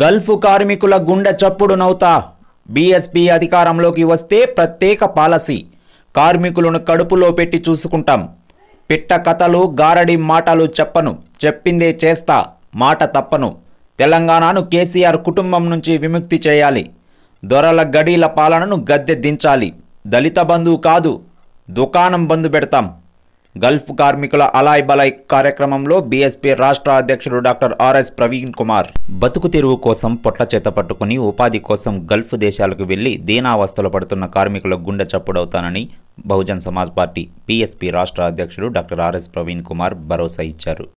Gulf కార్మికుల గుండె చప్పుడు నౌతా బీఎస్పీ అధికారంలోకి వస్తే ప్రత్యేక పాలసీ కార్మికులను కడుపులో పెట్టి చూసుకుంటాం పిట్ట కథలు గారడి మాటలు చెప్పను చెప్పిందే చేస్తా మాట తప్పను తెలంగాణను కేసీఆర్ కుటుంబం నుంచి విముక్తి చేయాలి దొరల గడీల పాలనను గద్దె దించాలి దళిత బంధువు కాదు దుకాణం బంధు పెడతాం గల్ఫ్ కార్మికుల అలాయ్ బలాయ్ కార్యక్రమంలో బీఎస్పీ రాష్ట్ర అధ్యక్షుడు డాక్టర్ ఆర్ఎస్ ప్రవీణ్ కుమార్ బతుకు తెరువు కోసం పొట్ల చేత పట్టుకుని ఉపాధి కోసం గల్ఫ్ దేశాలకు వెళ్లి దీనావస్థలు పడుతున్న కార్మికుల గుండె చప్పుడవుతానని బహుజన్ సమాజ్ పార్టీ బీఎస్పీ రాష్ట్ర అధ్యక్షుడు డాక్టర్ ఆర్ఎస్ ప్రవీణ్ కుమార్ భరోసా ఇచ్చారు